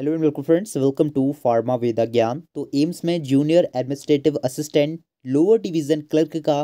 hello and welcome friends welcome to pharma Veda Gyan तो AIIMS में junior administrative assistant lower division clerk का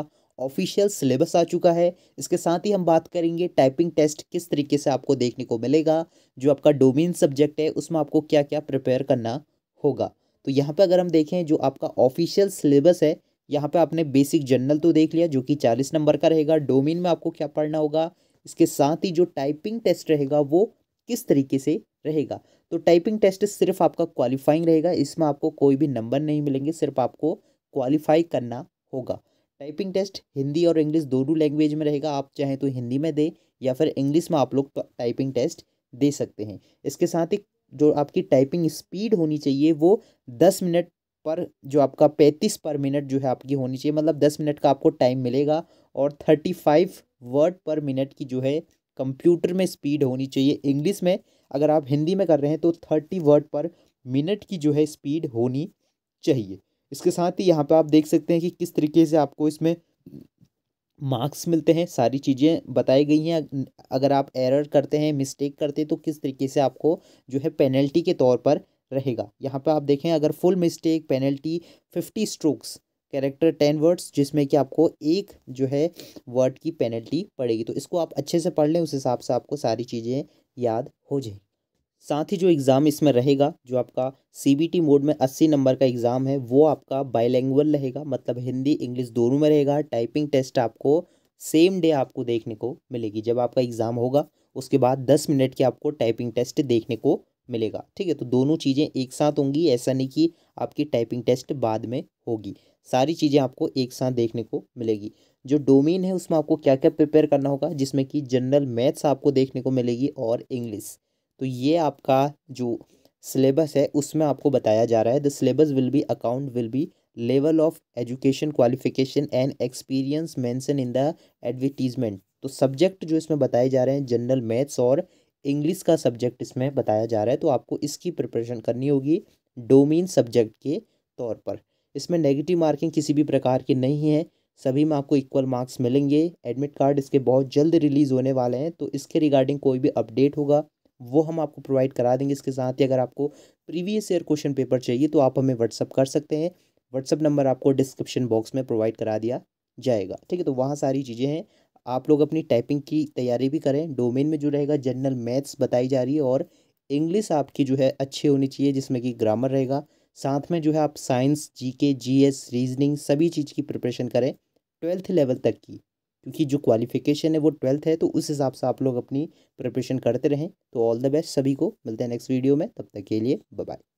official syllabus आ चुका है इसके साथ ही हम बात करेंगे टाइपिंग टेस्ट किस तरीके से आपको देखने को मिलेगा जो आपका डोमेन सब्जेक्ट है उसमें आपको क्या क्या प्रिपेयर करना होगा तो यहाँ पर अगर हम देखें जो आपका ऑफिशियल सिलेबस है यहाँ पर आपने बेसिक जर्नल तो देख लिया जो कि चालीस नंबर का रहेगा डोमिन में आपको क्या पढ़ना होगा इसके साथ ही जो टाइपिंग टेस्ट रहेगा वो किस तरीके से रहेगा तो टाइपिंग टेस्ट सिर्फ आपका क्वालिफाइंग रहेगा इसमें आपको कोई भी नंबर नहीं मिलेंगे सिर्फ आपको क्वालिफाई करना होगा टाइपिंग टेस्ट हिंदी और इंग्लिश दोनों लैंग्वेज में रहेगा आप चाहें तो हिंदी में दें या फिर इंग्लिश में आप लोग टाइपिंग टेस्ट दे सकते हैं इसके साथ ही जो आपकी टाइपिंग स्पीड होनी चाहिए वो दस मिनट पर जो आपका पैंतीस पर मिनट जो है आपकी होनी चाहिए मतलब दस मिनट का आपको टाइम मिलेगा और थर्टी फाइव वर्ड पर मिनट की जो है कंप्यूटर में स्पीड होनी चाहिए इंग्लिश में अगर आप हिंदी में कर रहे हैं तो थर्टी वर्ड पर मिनट की जो है स्पीड होनी चाहिए इसके साथ ही यहाँ पर आप देख सकते हैं कि किस तरीके से आपको इसमें मार्क्स मिलते हैं सारी चीज़ें बताई गई हैं अगर आप एरर करते हैं मिस्टेक करते हैं तो किस तरीके से आपको जो है पेनल्टी के तौर पर रहेगा यहाँ पे आप देखें अगर full mistake penalty fifty strokes character ten words जिसमें कि आपको एक जो है वर्ड की पेनल्टी पड़ेगी तो इसको आप अच्छे से पढ़ लें उस हिसाब से आपको सारी चीज़ें याद हो जाएंगी साथ ही जो एग्ज़ाम इसमें रहेगा जो आपका सी मोड में अस्सी नंबर का एग्ज़ाम है वो आपका बाइलैंगुअल रहेगा मतलब हिंदी इंग्लिश दोनों में रहेगा टाइपिंग टेस्ट आपको सेम डे आपको देखने को मिलेगी जब आपका एग्ज़ाम होगा उसके बाद दस मिनट की आपको टाइपिंग टेस्ट देखने को मिलेगा ठीक है तो दोनों चीज़ें एक साथ होंगी ऐसा नहीं कि आपकी टाइपिंग टेस्ट बाद में होगी सारी चीज़ें आपको एक साथ देखने को मिलेगी जो डोमेन है उसमें आपको क्या क्या प्रिपेयर करना होगा जिसमें कि जनरल मैथ्स आपको देखने को मिलेगी और इंग्लिश तो ये आपका जो सिलेबस है उसमें आपको बताया जा रहा है the syllabus will be account will be level of education qualification and experience mentioned in the advertisement तो सब्जेक्ट जो इसमें बताए जा रहे हैं जनरल मैथ्स और इंग्लिश का सब्जेक्ट इसमें बताया जा रहा है तो आपको इसकी प्रिपरेशन करनी होगी डोमेन सब्जेक्ट के तौर पर इसमें नेगेटिव मार्किंग किसी भी प्रकार की नहीं है सभी में आपको इक्वल मार्क्स मिलेंगे एडमिट कार्ड इसके बहुत जल्द रिलीज़ होने वाले हैं तो इसके रिगार्डिंग कोई भी अपडेट होगा वो हम आपको प्रोवाइड करा देंगे इसके साथ ही अगर आपको प्रीवियस ईयर क्वेश्चन पेपर चाहिए तो आप हमें व्हाट्सअप कर सकते हैं व्हाट्सअप नंबर आपको डिस्क्रिप्शन बॉक्स में प्रोवाइड करा दिया जाएगा ठीक है तो वहाँ सारी चीज़ें हैं आप लोग अपनी टाइपिंग की तैयारी भी करें डोमेन में जो रहेगा जनरल मैथ्स बताई जा रही है और इंग्लिश आपकी जो है अच्छी होनी चाहिए जिसमें कि ग्रामर रहेगा साथ में जो है आप साइंस जीके जीएस रीजनिंग सभी चीज़ की प्रिपरेशन करें ट्वेल्थ लेवल तक की क्योंकि जो क्वालिफिकेशन है वो ट्वेल्थ है तो उस हिसाब से आप लोग अपनी प्रिपरेशन करते रहें तो ऑल द बेस्ट सभी को मिलते हैं नेक्स्ट वीडियो में तब तक के लिए बाय